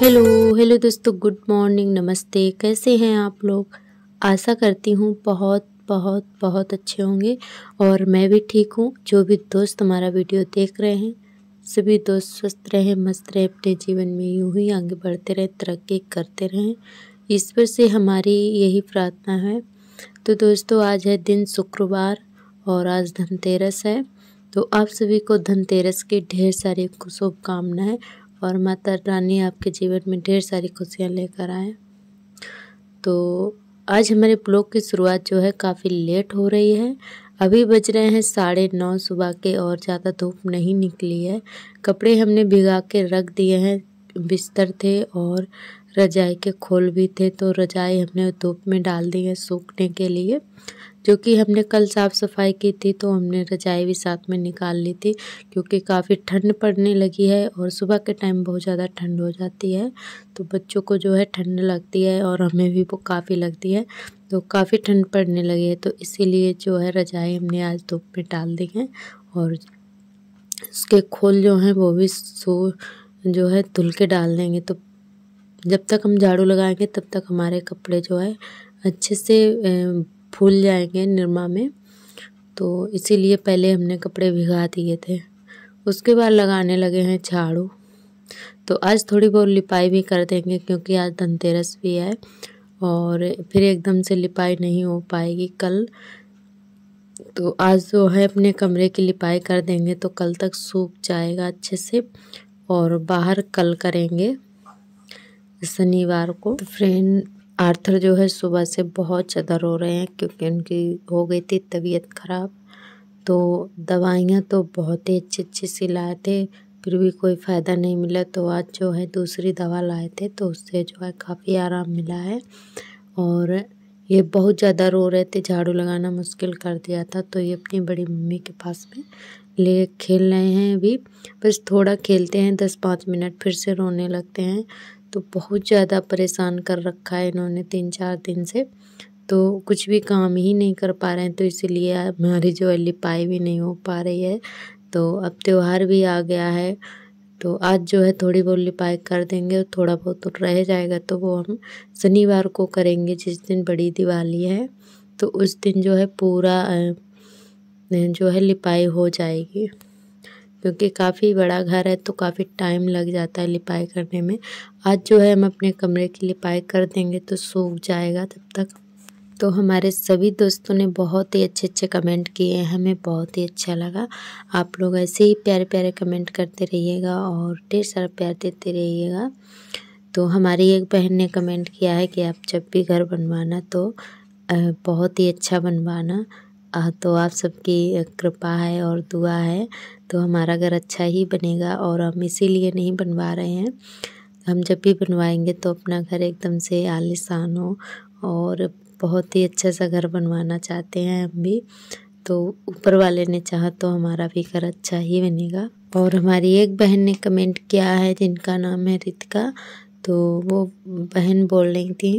hello hello दोस्तों good morning नमस्ते कैसे हैं आप लोग आशा करती हूँ बहुत बहुत बहुत अच्छे होंगे और मैं भी ठीक हूँ जो भी दोस्त हमारा वीडियो देख रहे हैं सभी दोस्त स्वस्थ रहें मस्त रहें अपने जीवन में यूँ ही आगे बढ़ते रहें तरक्की करते रहें इस पर से हमारी यही प्रार्थना है तो दोस्तों आज है दिन शुक्रवार और आज धनतेरस है तो आप सभी को धनतेरस की ढेर सारी शुभकामनाएँ और माता रानी आपके जीवन में ढेर सारी खुशियाँ लेकर आए तो आज हमारे ब्लॉग की शुरुआत जो है काफ़ी लेट हो रही है अभी बज रहे हैं साढ़े नौ सुबह के और ज़्यादा धूप नहीं निकली है कपड़े हमने भिगा के रख दिए हैं बिस्तर थे और रजाई के खोल भी थे तो रजाई हमने धूप में डाल दी है सूखने के लिए जो कि हमने कल साफ़ सफाई की थी तो हमने रजाई भी साथ में निकाल ली थी क्योंकि काफ़ी ठंड पड़ने लगी है और सुबह के टाइम बहुत ज़्यादा ठंड हो जाती है तो बच्चों को जो है ठंड लगती है और हमें भी वो काफ़ी लगती है तो काफ़ी ठंड पड़ने लगी है तो इसीलिए जो है रजाई हमने आज धूप में डाल दी है और उसके खोल जो हैं वो भी सो जो है धुल के डाल देंगे तो जब तक हम झाड़ू लगाएंगे तब तक हमारे कपड़े जो है अच्छे से फूल जाएंगे निरमा में तो इसीलिए पहले हमने कपड़े भिगा दिए थे उसके बाद लगाने लगे हैं झाड़ू तो आज थोड़ी बहुत लिपाई भी कर देंगे क्योंकि आज धनतेरस भी है और फिर एकदम से लिपाई नहीं हो पाएगी कल तो आज जो है अपने कमरे की लिपाई कर देंगे तो कल तक सूख जाएगा अच्छे से और बाहर कल करेंगे शनिवार को तो फ्रेंड आर्थर जो है सुबह से बहुत ज़्यादा रो रहे हैं क्योंकि उनकी हो गई थी तबीयत ख़राब तो दवाइयाँ तो बहुत ही अच्छी अच्छी सी लाए थे फिर भी कोई फ़ायदा नहीं मिला तो आज जो है दूसरी दवा लाए थे तो उससे जो है काफ़ी आराम मिला है और ये बहुत ज़्यादा रो रहे थे झाड़ू लगाना मुश्किल कर दिया था तो ये अपनी बड़ी मम्मी के पास में ले खेल रहे हैं अभी बस थोड़ा खेलते हैं दस पाँच मिनट फिर से रोने लगते हैं तो बहुत ज़्यादा परेशान कर रखा है इन्होंने तीन चार दिन से तो कुछ भी काम ही नहीं कर पा रहे हैं तो इसलिए हमारी जो है लिपाई भी नहीं हो पा रही है तो अब त्यौहार भी आ गया है तो आज जो है थोड़ी बहुत लिपाई कर देंगे और थोड़ा बहुत तो रह जाएगा तो वो हम शनिवार को करेंगे जिस दिन बड़ी दिवाली है तो उस दिन जो है पूरा जो है लिपाई हो जाएगी क्योंकि काफ़ी बड़ा घर है तो काफ़ी टाइम लग जाता है लिपाई करने में आज जो है हम अपने कमरे की लिपाई कर देंगे तो सूख जाएगा तब तक तो हमारे सभी दोस्तों ने बहुत ही अच्छे अच्छे कमेंट किए हैं हमें बहुत ही अच्छा लगा आप लोग ऐसे ही प्यारे प्यारे कमेंट करते रहिएगा और ढेर सारा प्यार देते रहिएगा तो हमारी एक बहन ने कमेंट किया है कि आप जब भी घर बनवाना तो बहुत ही अच्छा बनवाना तो आप सबकी कृपा है और दुआ है तो हमारा घर अच्छा ही बनेगा और हम इसीलिए नहीं बनवा रहे हैं हम जब भी बनवाएंगे तो अपना घर एकदम से आलिशान हो और बहुत ही अच्छा सा घर बनवाना चाहते हैं हम भी तो ऊपर वाले ने चाहा तो हमारा भी घर अच्छा ही बनेगा और हमारी एक बहन ने कमेंट किया है जिनका नाम है रितिका तो वो बहन बोल रही थी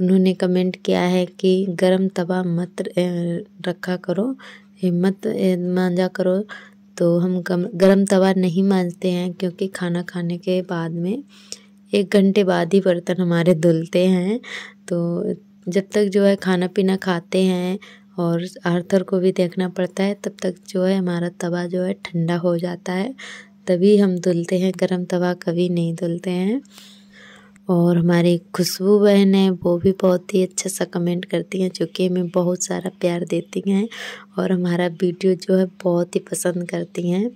उन्होंने कमेंट किया है कि गर्म तवा मत रखा करो हिम्मत मांझा करो तो हम गम गर्म तवा नहीं मांझते हैं क्योंकि खाना खाने के बाद में एक घंटे बाद ही बर्तन हमारे धुलते हैं तो जब तक जो है खाना पीना खाते हैं और आर्थर को भी देखना पड़ता है तब तक जो है हमारा तवा जो है ठंडा हो जाता है तभी हम धुलते हैं गर्म तवा कभी नहीं धुलते हैं और हमारी खुशबू बहन है वो भी बहुत ही अच्छा सा कमेंट करती हैं जो कि हमें बहुत सारा प्यार देती हैं और हमारा वीडियो जो है बहुत ही पसंद करती हैं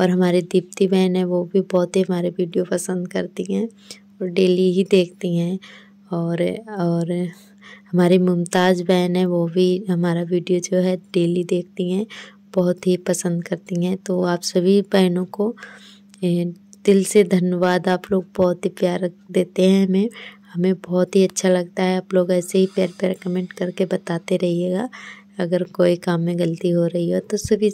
और हमारी दीप्ति बहन है वो भी बहुत ही हमारे वीडियो पसंद करती हैं और डेली ही देखती हैं और और हमारी मुमताज़ बहन है वो भी हमारा वीडियो जो है डेली देखती हैं बहुत ही पसंद करती हैं तो आप सभी बहनों को दिल से धन्यवाद आप लोग बहुत ही प्यार देते हैं हमें हमें बहुत ही अच्छा लगता है आप लोग ऐसे ही प्यार प्यार कमेंट करके बताते रहिएगा अगर कोई काम में गलती हो रही हो तो सभी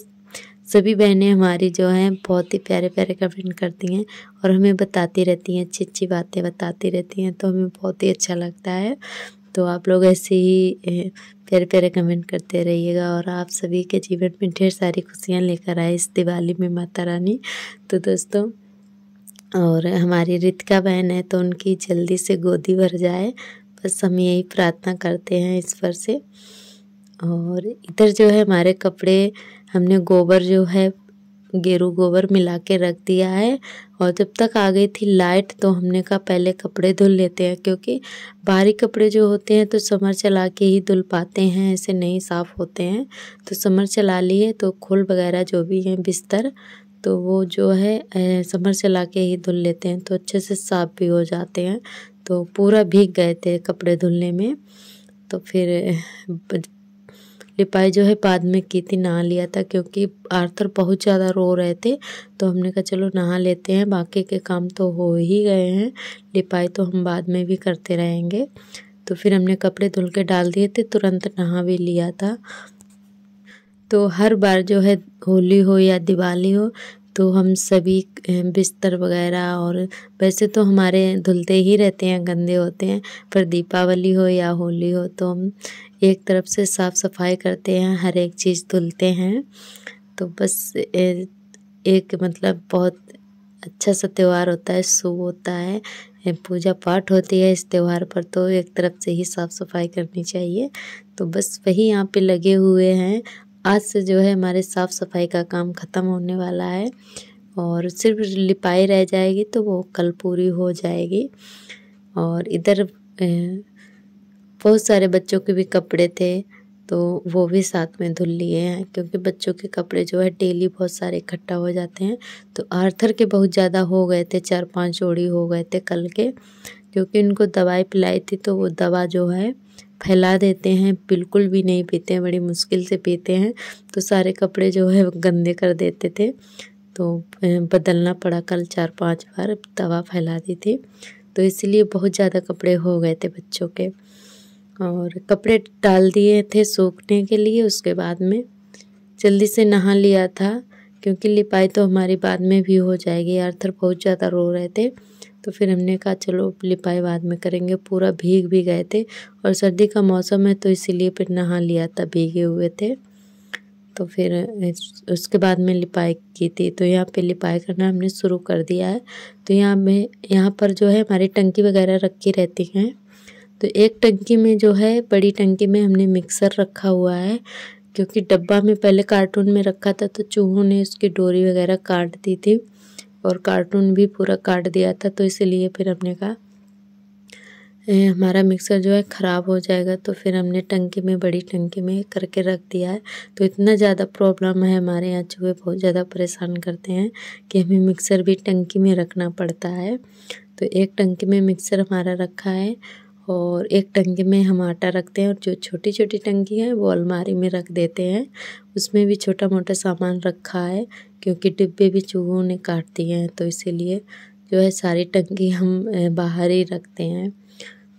सभी बहनें हमारी जो हैं बहुत ही प्यारे प्यारे कमेंट करती हैं और हमें बताती रहती हैं अच्छी अच्छी बातें बताती रहती हैं तो हमें बहुत ही अच्छा लगता है तो आप लोग ऐसे ही प्यारे प्यारे कमेंट करते रहिएगा और आप सभी के जीवन में ढेर सारी खुशियाँ लेकर आए इस दिवाली में माता रानी तो दोस्तों और हमारी रितिका बहन है तो उनकी जल्दी से गोदी भर जाए बस हम यही प्रार्थना करते हैं ईश्वर से और इधर जो है हमारे कपड़े हमने गोबर जो है गेरू गोबर मिला के रख दिया है और जब तक आ गई थी लाइट तो हमने कहा पहले कपड़े धुल लेते हैं क्योंकि बाहरी कपड़े जो होते हैं तो समर चला के ही धुल पाते हैं ऐसे नहीं साफ़ होते हैं तो समर चला लिए तो खोल वगैरह जो भी हैं बिस्तर तो वो जो है समर से ला के ही धुल लेते हैं तो अच्छे से साफ भी हो जाते हैं तो पूरा भीग गए थे कपड़े धुलने में तो फिर लिपाई जो है बाद में की थी नहा लिया था क्योंकि आर्थर बहुत ज़्यादा रो रहे थे तो हमने कहा चलो नहा लेते हैं बाकी के काम तो हो ही गए हैं लिपाई तो हम बाद में भी करते रहेंगे तो फिर हमने कपड़े धुल के डाल दिए थे तुरंत नहा भी लिया था तो हर बार जो है होली हो या दिवाली हो तो हम सभी बिस्तर वगैरह और वैसे तो हमारे धुलते ही रहते हैं गंदे होते हैं पर दीपावली हो या होली हो तो हम एक तरफ से साफ़ सफाई करते हैं हर एक चीज़ धुलते हैं तो बस एक मतलब बहुत अच्छा सा त्यौहार होता है शुभ होता है पूजा पाठ होती है इस त्यौहार पर तो एक तरफ से ही साफ़ सफाई करनी चाहिए तो बस वही यहाँ पे लगे हुए हैं आज से जो है हमारे साफ़ सफाई का काम ख़त्म होने वाला है और सिर्फ लिपाई रह जाएगी तो वो कल पूरी हो जाएगी और इधर बहुत सारे बच्चों के भी कपड़े थे तो वो भी साथ में धुल लिए हैं क्योंकि बच्चों के कपड़े जो है डेली बहुत सारे इकट्ठा हो जाते हैं तो आर्थर के बहुत ज़्यादा हो गए थे चार पांच जोड़ी हो गए थे कल के क्योंकि उनको दवाई पिलाई थी तो वो दवा जो है फैला देते हैं बिल्कुल भी नहीं पीते हैं बड़ी मुश्किल से पीते हैं तो सारे कपड़े जो है गंदे कर देते थे तो बदलना पड़ा कल चार पांच बार दवा फैला दी थी तो इसलिए बहुत ज़्यादा कपड़े हो गए थे बच्चों के और कपड़े डाल दिए थे सूखने के लिए उसके बाद में जल्दी से नहा लिया था क्योंकि लिपाई तो हमारी बाद में भी हो जाएगी आर्थर बहुत ज़्यादा रो रहे थे तो फिर हमने कहा चलो लिपाई बाद में करेंगे पूरा भीग भी गए थे और सर्दी का मौसम है तो इसीलिए फिर नहा लिया था भीगे हुए थे तो फिर उसके बाद में लिपाई की थी तो यहाँ पे लिपाई करना हमने शुरू कर दिया है तो यहाँ में यहाँ पर जो है हमारी टंकी वगैरह रखी रहती हैं तो एक टंकी में जो है बड़ी टंकी में हमने मिक्सर रखा हुआ है क्योंकि डब्बा में पहले कार्टून में रखा था तो चूहों ने उसकी डोरी वगैरह काट दी थी और कार्टून भी पूरा काट दिया था तो इसीलिए फिर हमने कहा हमारा मिक्सर जो है ख़राब हो जाएगा तो फिर हमने टंकी में बड़ी टंकी में करके रख दिया है तो इतना ज़्यादा प्रॉब्लम है हमारे यहाँ चूहे बहुत ज़्यादा परेशान करते हैं कि हमें मिक्सर भी टंकी में रखना पड़ता है तो एक टंकी में मिक्सर हमारा रखा है और एक टंकी में हम आटा रखते हैं और जो छोटी छोटी टंकी है वो अलमारी में रख देते हैं उसमें भी छोटा मोटा सामान रखा है क्योंकि डिब्बे भी चूहों ने काट दिए हैं तो इसीलिए जो है सारी टंकी हम बाहर ही रखते हैं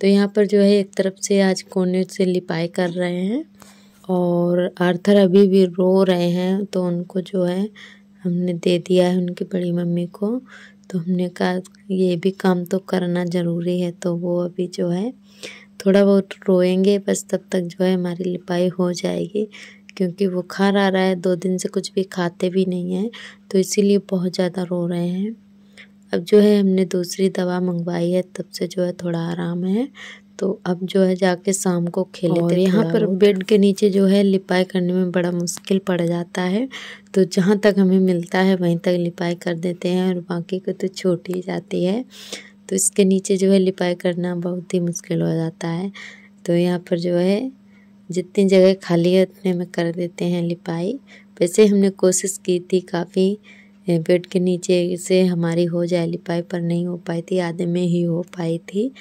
तो यहाँ पर जो है एक तरफ से आज कोने से लिपाई कर रहे हैं और आर्थर अभी भी रो रहे हैं तो उनको जो है हमने दे दिया है उनकी बड़ी मम्मी को तो हमने कहा ये भी काम तो करना ज़रूरी है तो वो अभी जो है थोड़ा बहुत रोएंगे बस तब तक जो है हमारी लिपाई हो जाएगी क्योंकि बुखार आ रहा है दो दिन से कुछ भी खाते भी नहीं हैं तो इसीलिए बहुत ज़्यादा रो रहे हैं अब जो है हमने दूसरी दवा मंगवाई है तब से जो है थोड़ा आराम है तो अब जो है जाके शाम को खेले और यहाँ पर बेड के नीचे जो है लिपाई करने में बड़ा मुश्किल पड़ जाता है तो जहाँ तक हमें मिलता है वहीं तक लिपाई कर देते हैं और बाकी को तो छूट ही जाती है तो इसके नीचे जो है लिपाई करना बहुत ही मुश्किल हो जाता है तो यहाँ पर जो है जितनी जगह खाली है उतने में कर देते हैं लिपाई वैसे हमने कोशिश की थी काफ़ी बेड के नीचे से हमारी हो जाए लिपाई पर नहीं हो पाई थी आधे में ही हो पाई थी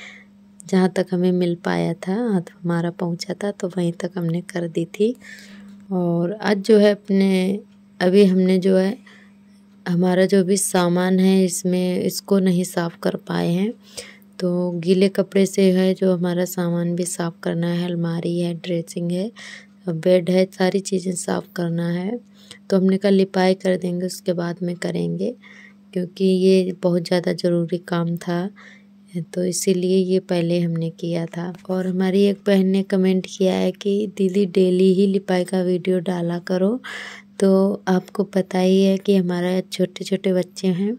जहाँ तक हमें मिल पाया था हाथ हमारा पहुँचा था तो वहीं तक हमने कर दी थी और आज जो है अपने अभी हमने जो है हमारा जो भी सामान है इसमें इसको नहीं साफ़ कर पाए हैं तो गीले कपड़े से है जो हमारा सामान भी साफ़ करना है अलमारी है ड्रेसिंग है बेड है सारी चीज़ें साफ़ करना है तो हमने कहा लिपाई कर देंगे उसके बाद में करेंगे क्योंकि ये बहुत ज़्यादा ज़रूरी काम था तो इसीलिए ये पहले हमने किया था और हमारी एक बहन ने कमेंट किया है कि दीदी डेली ही लिपाई का वीडियो डाला करो तो आपको पता ही है कि हमारा छोटे छोटे बच्चे हैं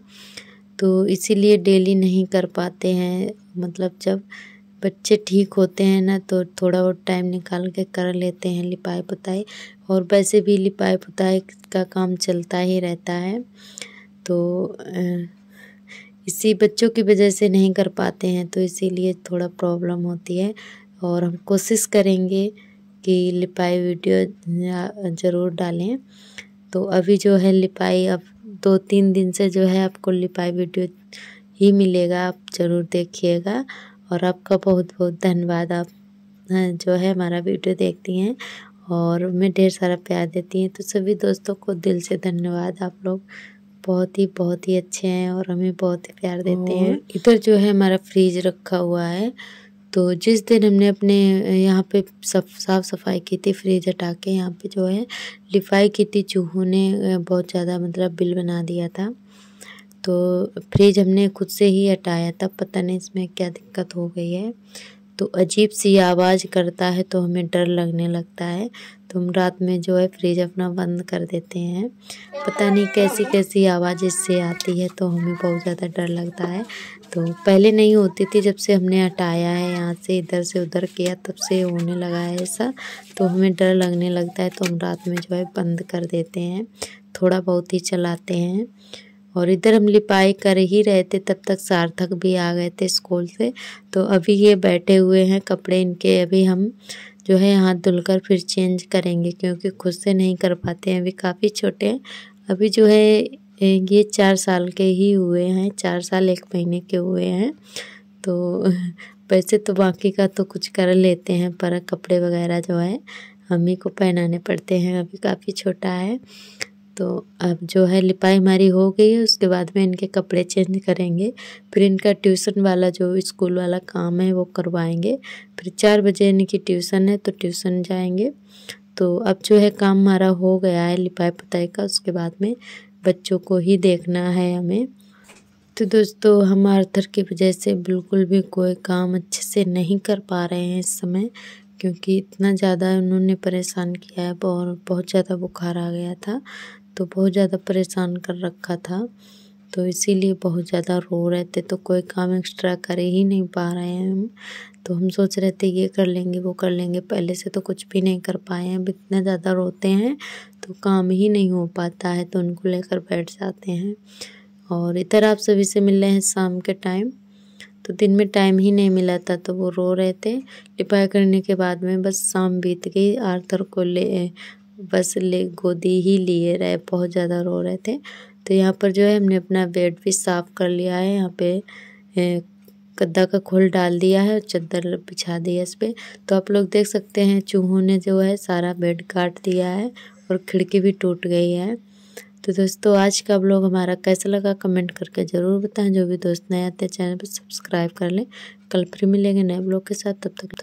तो इसीलिए डेली नहीं कर पाते हैं मतलब जब बच्चे ठीक होते हैं ना तो थोड़ा बहुत टाइम निकाल के कर लेते हैं लिपाई पुताई और वैसे भी लिपाई पुताई का काम चलता ही रहता है तो इसी बच्चों की वजह से नहीं कर पाते हैं तो इसीलिए थोड़ा प्रॉब्लम होती है और हम कोशिश करेंगे कि लिपाई वीडियो ज़रूर डालें तो अभी जो है लिपाई अब दो तीन दिन से जो है आपको लिपाई वीडियो ही मिलेगा आप ज़रूर देखिएगा और आपका बहुत बहुत धन्यवाद आप जो है हमारा वीडियो देखती हैं और मैं ढेर सारा प्यार देती हैं तो सभी दोस्तों को दिल से धन्यवाद आप लोग बहुत ही बहुत ही अच्छे हैं और हमें बहुत ही प्यार देते हैं इधर जो है हमारा फ्रिज रखा हुआ है तो जिस दिन हमने अपने यहाँ पे सब साफ़ सफाई की थी फ्रिज हटा के यहाँ पे जो है लिफाई की थी चूहों ने बहुत ज़्यादा मतलब बिल बना दिया था तो फ्रिज हमने खुद से ही हटाया था पता नहीं इसमें क्या दिक्कत हो गई है तो अजीब सी आवाज़ करता है तो हमें डर लगने लगता है तो हम रात में जो है फ्रिज अपना बंद कर देते हैं पता नहीं कैसी कैसी आवाज़ इससे आती है तो हमें बहुत ज़्यादा डर लगता है तो पहले नहीं होती थी जब से हमने हटाया है यहाँ से इधर से उधर किया तब से होने लगा है ऐसा तो हमें डर लगने लगता है तो हम रात में जो है बंद कर देते हैं थोड़ा बहुत ही चलाते हैं और इधर हम लिपाई कर ही रहे थे तब तक सार्थक भी आ गए थे स्कूल से तो अभी ये बैठे हुए हैं कपड़े इनके अभी हम जो है हाथ धुलकर फिर चेंज करेंगे क्योंकि खुद से नहीं कर पाते हैं अभी काफ़ी छोटे हैं अभी जो है ये चार साल के ही हुए हैं चार साल एक महीने के हुए हैं तो वैसे तो बाकी का तो कुछ कर लेते हैं पर कपड़े वगैरह जो है हम ही को पहनाने पड़ते हैं अभी काफ़ी छोटा है तो अब जो है लिपाई हमारी हो गई है उसके बाद में इनके कपड़े चेंज करेंगे फिर इनका ट्यूशन वाला जो स्कूल वाला काम है वो करवाएंगे फिर चार बजे इनकी ट्यूशन है तो ट्यूशन जाएंगे तो अब जो है काम हमारा हो गया है लिपाई पुताई का उसके बाद में बच्चों को ही देखना है हमें तो दोस्तों हम आर्थर की वजह से बिल्कुल भी कोई काम अच्छे से नहीं कर पा रहे हैं इस समय क्योंकि इतना ज़्यादा उन्होंने परेशान किया है और बहुत ज़्यादा बुखार आ गया था तो बहुत ज़्यादा परेशान कर रखा था तो इसीलिए बहुत ज़्यादा रो रहे थे तो कोई काम एक्स्ट्रा कर ही नहीं पा रहे हैं हम तो हम सोच रहे थे ये कर लेंगे वो कर लेंगे पहले से तो कुछ भी नहीं कर पाए हैं अब इतना ज़्यादा रोते हैं तो काम ही नहीं हो पाता है तो उनको लेकर बैठ जाते हैं और इधर आप सभी से मिल रहे हैं शाम के टाइम तो दिन में टाइम ही नहीं मिला था तो वो रो रहे थे लिपाई करने के बाद में बस शाम बीत गई आर्थर को ले बस ले गोदी ही लिए रहे बहुत ज़्यादा रो रहे थे तो यहाँ पर जो है हमने अपना बेड भी साफ़ कर लिया है यहाँ पे गद्दा का खोल डाल दिया है और चद्दर बिछा है इस पर तो आप लोग देख सकते हैं चूहों ने जो है सारा बेड काट दिया है और खिड़की भी टूट गई है तो दोस्तों आज का ब्लॉग हमारा कैसा लगा कमेंट करके ज़रूर बताएं जो भी दोस्त नए आते हैं चैनल पर सब्सक्राइब कर लें कल फिर मिलेंगे नए ब्लॉग के साथ तब तक